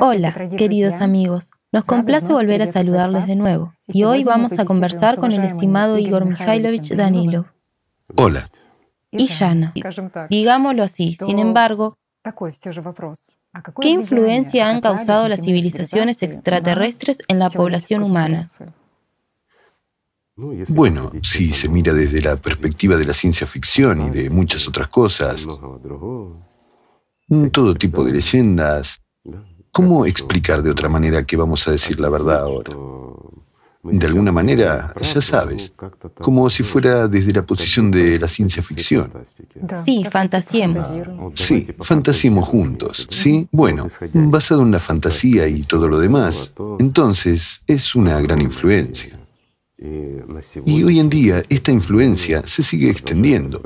Hola, queridos amigos. Nos complace volver a saludarles de nuevo. Y hoy vamos a conversar con el estimado Igor Mikhailovich Danilov. Hola. Y Yana. Digámoslo así, sin embargo, este ¿qué influencia han causado las civilizaciones extraterrestres en la población humana? Bueno, si se mira desde la perspectiva de la ciencia ficción y de ah, muchas otras cosas, todo tipo de leyendas, ¿Cómo explicar de otra manera que vamos a decir la verdad ahora? De alguna manera, ya sabes, como si fuera desde la posición de la ciencia ficción. Sí, fantasiemos. Sí, fantasiemos juntos, ¿sí? Bueno, basado en la fantasía y pues, todo lo demás, entonces es una gran influencia. Y hoy en día esta influencia se sigue extendiendo,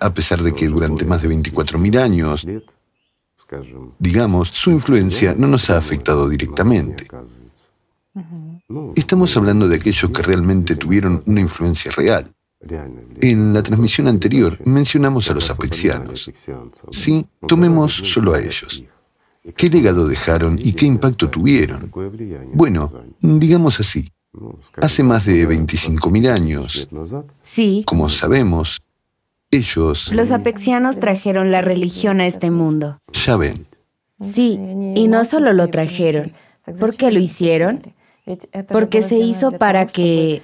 a pesar de que durante más de 24.000 años Digamos, su influencia no nos ha afectado directamente. Estamos hablando de aquellos que realmente tuvieron una influencia real. En la transmisión anterior mencionamos a los apexianos. Sí, tomemos solo a ellos. ¿Qué legado dejaron y qué impacto tuvieron? Bueno, digamos así, hace más de 25.000 años, sí. como sabemos, ellos... Los apexianos trajeron la religión a este mundo. Ya ven. Sí, y no solo lo trajeron. ¿Por qué lo hicieron? Porque se hizo para que,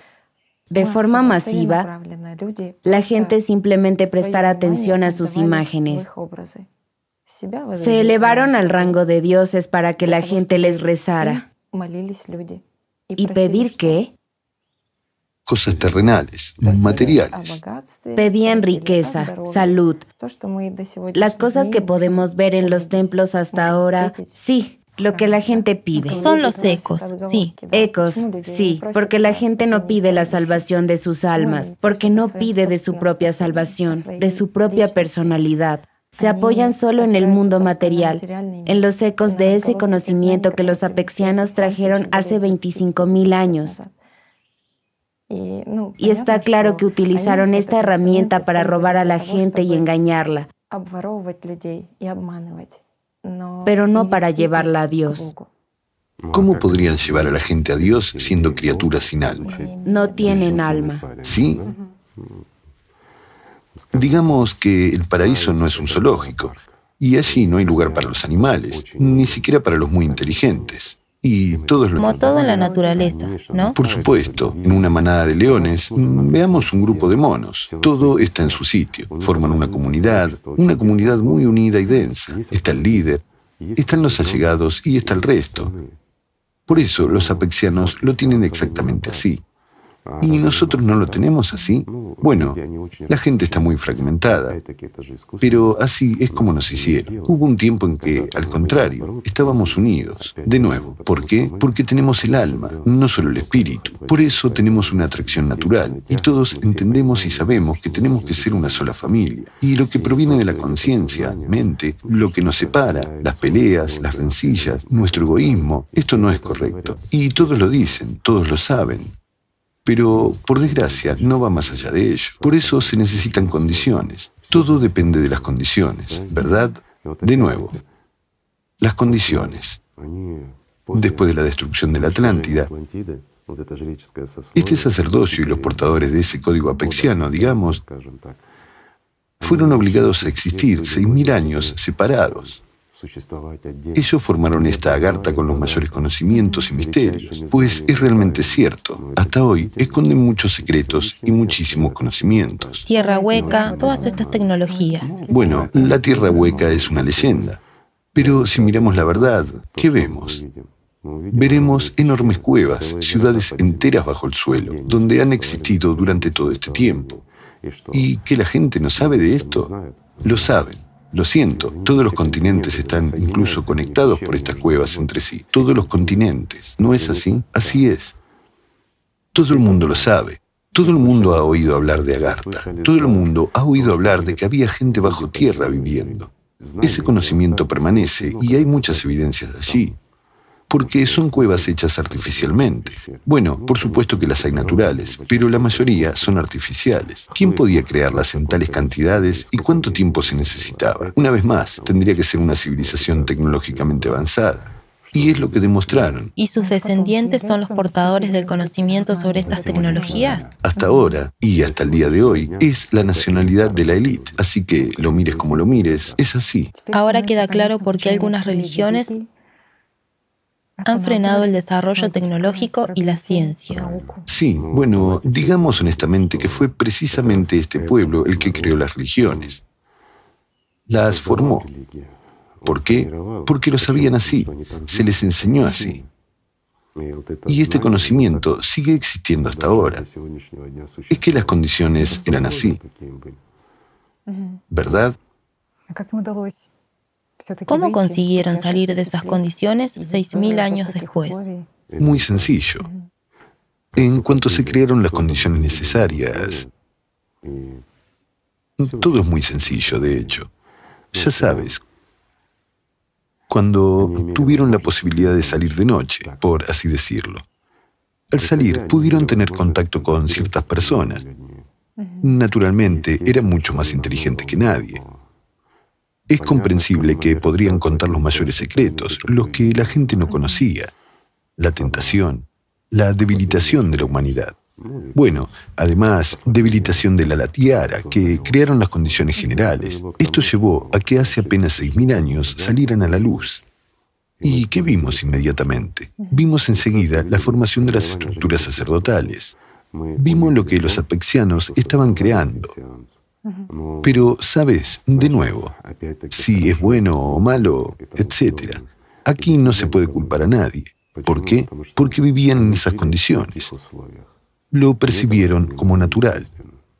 de forma masiva, la gente simplemente prestara atención a sus imágenes. Se elevaron al rango de dioses para que la gente les rezara. ¿Y pedir qué? cosas terrenales, materiales. Pedían riqueza, salud. Las cosas que podemos ver en los templos hasta ahora, sí, lo que la gente pide. Son los ecos, sí. Ecos, sí, porque la gente no pide la salvación de sus almas, porque no pide de su propia salvación, de su propia personalidad. Se apoyan solo en el mundo material, en los ecos de ese conocimiento que los apexianos trajeron hace 25.000 años, eh, y, está pues, claro que utilizaron esta herramienta para robar a la gente y engañarla, pero no para llevarla a Dios. ¿Cómo podrían llevar a la gente a Dios siendo criaturas sin alma? No tienen alma. Sí. Digamos que el paraíso no es un zoológico, y allí no hay lugar para los animales, ni siquiera para los muy inteligentes. Como todo en la naturaleza, ¿no? Por supuesto, en una manada de leones, mm, veamos un grupo de monos. Todo está en su sitio. Forman una comunidad, una comunidad muy unida y densa. Está el líder, están los allegados y está el resto. Por eso los apexianos lo tienen exactamente así y ah, nosotros no lo tenemos así. Bueno, la gente está muy fragmentada, pero así es como nos hicieron. Hubo un tiempo en que, al contrario, estábamos unidos. De nuevo, ¿por qué? Porque tenemos el alma, no solo el espíritu. Por eso tenemos una atracción natural y todos entendemos y sabemos que tenemos que ser una sola familia. Y lo que proviene de la conciencia, mente, lo que nos separa, las peleas, las rencillas, nuestro egoísmo, esto no es correcto. Y todos lo dicen, todos lo saben. Pero, por desgracia, no va más allá de ello. Por eso se necesitan condiciones. Todo depende de las condiciones, ¿verdad? De nuevo, las condiciones. Después de la destrucción de la Atlántida, este sacerdocio y los portadores de ese código apexiano, digamos, fueron obligados a existir 6.000 años separados. Ellos formaron esta agarta con los mayores conocimientos y misterios, pues es realmente cierto, hasta hoy esconden muchos secretos y muchísimos conocimientos. Tierra hueca, todas estas tecnologías. Bueno, la tierra hueca es una leyenda, pero si miramos la verdad, ¿qué vemos? Veremos enormes cuevas, ciudades enteras bajo el suelo, donde han existido durante todo este tiempo. ¿Y que la gente no sabe de esto? Lo saben. Lo siento, todos los continentes están incluso conectados por estas cuevas entre sí. Todos los continentes. ¿No es así? Así es. Todo el mundo lo sabe. Todo el mundo ha oído hablar de Agartha. Todo el mundo ha oído hablar de que había gente bajo tierra viviendo. Ese conocimiento permanece y hay muchas evidencias de allí porque son cuevas hechas artificialmente. Bueno, por supuesto que las hay naturales, pero la mayoría son artificiales. ¿Quién podía crearlas en tales cantidades y cuánto tiempo se necesitaba? Una vez más, tendría que ser una civilización tecnológicamente avanzada. Y es lo que demostraron. ¿Y sus descendientes son los portadores del conocimiento sobre estas tecnologías? Hasta ahora, y hasta el día de hoy, es la nacionalidad de la élite. Así que, lo mires como lo mires, es así. Ahora queda claro por qué algunas religiones han frenado el desarrollo tecnológico y la ciencia. Sí, bueno, digamos honestamente que fue precisamente este pueblo el que creó las religiones. Las formó. ¿Por qué? Porque lo sabían así, se les enseñó así. Y este conocimiento sigue existiendo hasta ahora. Es que las condiciones eran así. ¿Verdad? ¿Cómo consiguieron salir de esas condiciones 6.000 años después? Muy sencillo. En cuanto se crearon las condiciones necesarias, todo es muy sencillo, de hecho. Ya sabes, cuando tuvieron la posibilidad de salir de noche, por así decirlo, al salir pudieron tener contacto con ciertas personas. Naturalmente, eran mucho más inteligentes que nadie. Es comprensible que podrían contar los mayores secretos, los que la gente no conocía, la tentación, la debilitación de la humanidad. Bueno, además, debilitación de la latiara, que crearon las condiciones generales. Esto llevó a que hace apenas 6.000 años salieran a la luz. ¿Y qué vimos inmediatamente? Vimos enseguida la formación de las estructuras sacerdotales. Vimos lo que los apexianos estaban creando. Pero, sabes, de nuevo, si es bueno o malo, etc. Aquí no se puede culpar a nadie. ¿Por qué? Porque vivían en esas condiciones. Lo percibieron como natural.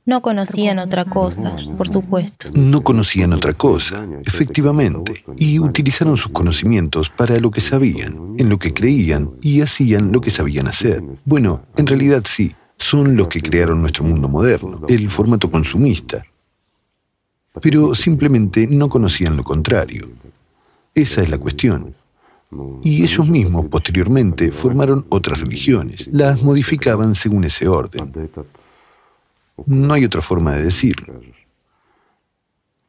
No conocían otra cosa, por supuesto. No conocían otra cosa, efectivamente, y utilizaron sus conocimientos para lo que sabían, en lo que creían y hacían lo que sabían hacer. Bueno, en realidad sí, son los que crearon nuestro mundo moderno, el formato consumista, pero simplemente no conocían lo contrario. Esa es la cuestión. Y ellos mismos posteriormente formaron otras religiones, las modificaban según ese orden. No hay otra forma de decirlo.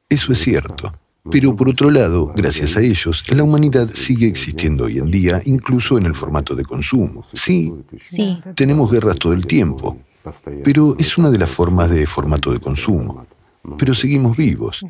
Eso es cierto. Pero por otro lado, gracias a ellos, la humanidad sigue existiendo hoy en día, incluso en el formato de consumo. Sí, tenemos guerras todo el tiempo, pero es una de las formas de formato de consumo pero seguimos vivos.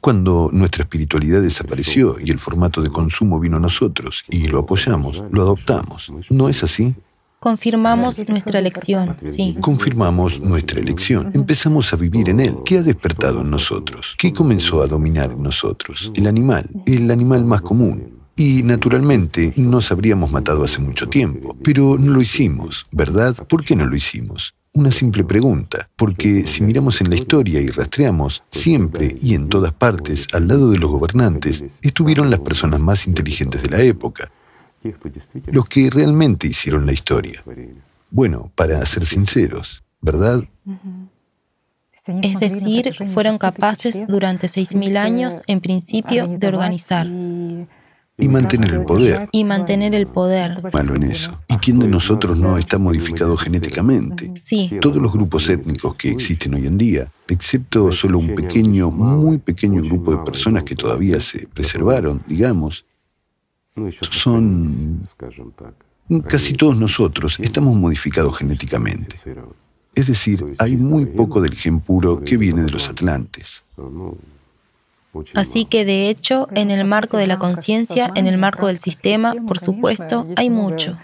Cuando nuestra espiritualidad desapareció y el formato de consumo vino a nosotros y lo apoyamos, lo adoptamos, ¿no es así? Confirmamos nuestra elección, sí. Confirmamos nuestra elección. Empezamos a vivir en él. ¿Qué ha despertado en nosotros? ¿Qué comenzó a dominar nosotros? El animal, el animal más común. Y naturalmente nos habríamos matado hace mucho tiempo, pero no lo hicimos, ¿verdad? ¿Por qué no lo hicimos? una simple pregunta, porque si miramos en la historia y rastreamos, siempre y en todas partes, al lado de los gobernantes, estuvieron las personas más inteligentes de la época, los que realmente hicieron la historia. Bueno, para ser sinceros, ¿verdad? Es decir, fueron capaces durante 6.000 años, en principio, de organizar y mantener el poder. Y mantener el poder. Malo en eso. ¿Y quién de nosotros no está modificado genéticamente? Sí. Todos los grupos étnicos que existen hoy en día, excepto solo un pequeño, muy pequeño grupo de personas que todavía se preservaron, digamos, son... Casi todos nosotros estamos modificados genéticamente. Es decir, hay muy poco del gen puro que viene de los atlantes. Así que de hecho, en el marco de la conciencia, en el marco del sistema, por supuesto, hay mucho.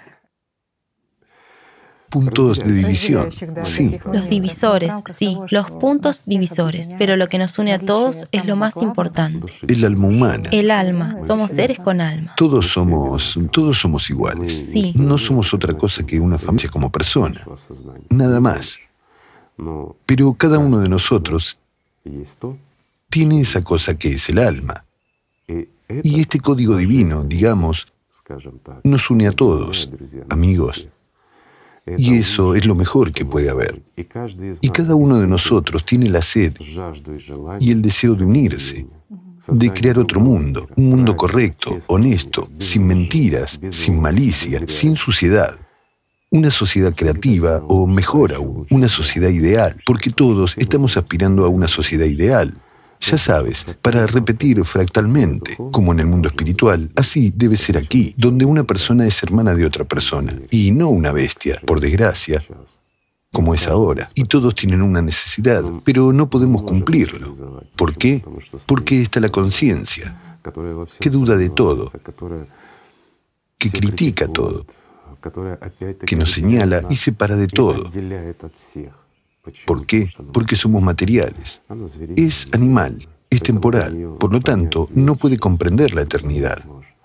Puntos de división, sí. Los divisores, sí, los puntos divisores, pero lo que nos une a todos es lo más importante. El alma humana. El alma, somos seres con alma. Todos somos, todos somos iguales. Sí. No somos otra cosa que una familia como persona, nada más. Pero cada uno de nosotros tiene esa cosa que es el alma. Y este código divino, digamos, nos une a todos, amigos. Y eso es lo mejor que puede haber. Y cada uno de nosotros tiene la sed y el deseo de unirse, de crear otro mundo, un mundo correcto, honesto, sin mentiras, sin malicia, sin suciedad. Una sociedad creativa, o mejor aún, una sociedad ideal, porque todos estamos aspirando a una sociedad ideal, ya sabes, para repetir fractalmente, como en el mundo espiritual, así debe ser aquí, donde una persona es hermana de otra persona, y no una bestia, por desgracia, como es ahora. Y todos tienen una necesidad, pero no podemos cumplirlo. ¿Por qué? Porque está la conciencia, que duda de todo, que critica todo, que nos señala y separa de todo. ¿Por qué? Porque somos materiales. Es animal, es temporal, por lo tanto, no puede comprender la eternidad.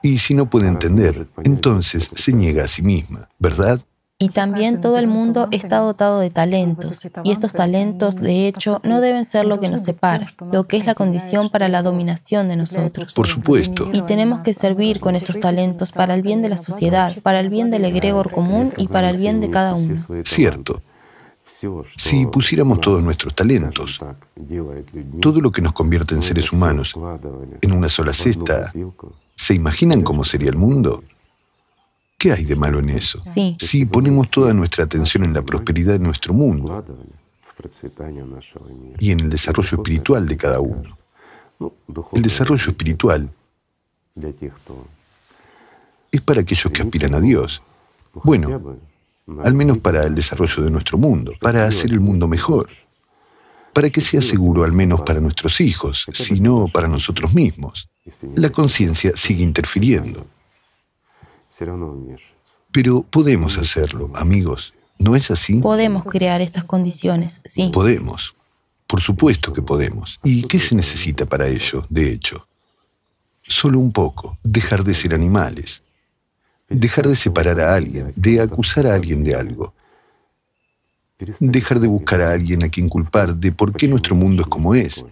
Y si no puede entender, entonces se niega a sí misma, ¿verdad? Y también todo el mundo está dotado de talentos, y estos talentos, de hecho, no deben ser lo que nos separa, lo que es la condición para la dominación de nosotros. Por supuesto. Y tenemos que servir con estos talentos para el bien de la sociedad, para el bien del egregor común y para el bien de cada uno. Cierto. Si pusiéramos todos nuestros talentos, todo lo que nos convierte en seres humanos, en una sola cesta, ¿se imaginan cómo sería el mundo? ¿Qué hay de malo en eso? Si ponemos toda nuestra atención en la prosperidad de nuestro mundo y en el desarrollo espiritual de cada uno. El desarrollo espiritual es para aquellos que aspiran a Dios. Bueno, al menos para el desarrollo de nuestro mundo, para hacer el mundo mejor, para que sea seguro al menos para nuestros hijos, si no para nosotros mismos. La conciencia sigue interfiriendo. Pero podemos hacerlo, amigos. ¿No es así? Podemos crear estas condiciones, sí. Podemos. Por supuesto que podemos. ¿Y qué se necesita para ello, de hecho? Solo un poco, dejar de ser animales, dejar de separar a alguien, de acusar a alguien de algo, dejar de buscar a alguien a quien culpar de por qué nuestro mundo es como es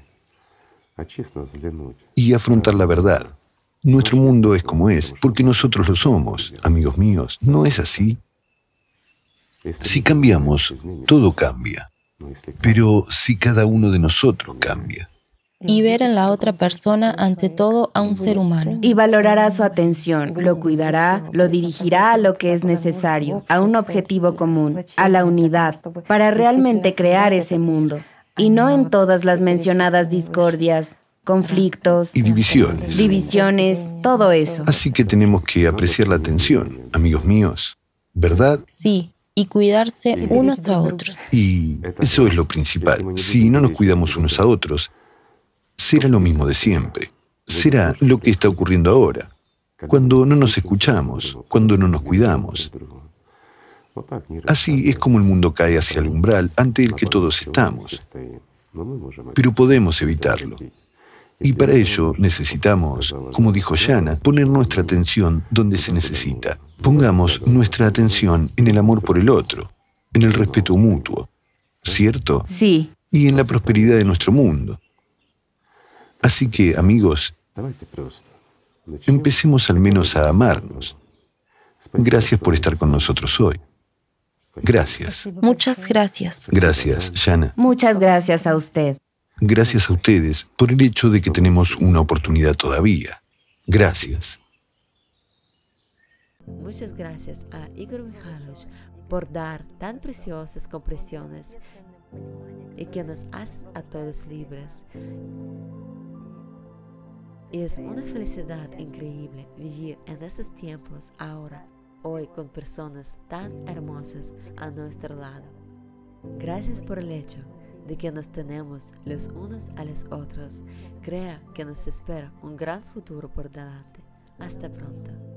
y afrontar la verdad. Nuestro mundo es como es, porque nosotros lo somos, amigos míos. ¿No es así? Si cambiamos, todo cambia. Pero si cada uno de nosotros cambia, y ver en la otra persona ante todo a un ser humano. Y valorará su atención, lo cuidará, lo dirigirá a lo que es necesario, a un objetivo común, a la unidad, para realmente crear ese mundo. Y no en todas las mencionadas discordias, conflictos y divisiones. Divisiones, todo eso. Así que tenemos que apreciar la atención, amigos míos, ¿verdad? Sí, y cuidarse unos a otros. Y eso es lo principal. Si no nos cuidamos unos a otros, será lo mismo de siempre. Será lo que está ocurriendo ahora, cuando no nos escuchamos, cuando no nos cuidamos. Así es como el mundo cae hacia el umbral ante el que todos estamos. Pero podemos evitarlo. Y para ello necesitamos, como dijo Yana, poner nuestra atención donde se necesita. Pongamos nuestra atención en el amor por el otro, en el respeto mutuo, ¿cierto? Sí. Y en la prosperidad de nuestro mundo. Así que, amigos, empecemos al menos a amarnos. Gracias por estar con nosotros hoy. Gracias. Muchas gracias. Gracias, Shana. Muchas gracias a usted. Gracias a ustedes por el hecho de que tenemos una oportunidad todavía. Gracias. Muchas gracias a Igor Mikhailovich por dar tan preciosas compresiones y que nos hace a todos libres. Es una felicidad increíble vivir en esos tiempos ahora, hoy con personas tan hermosas a nuestro lado. Gracias por el hecho de que nos tenemos los unos a los otros. Crea que nos espera un gran futuro por delante. Hasta pronto.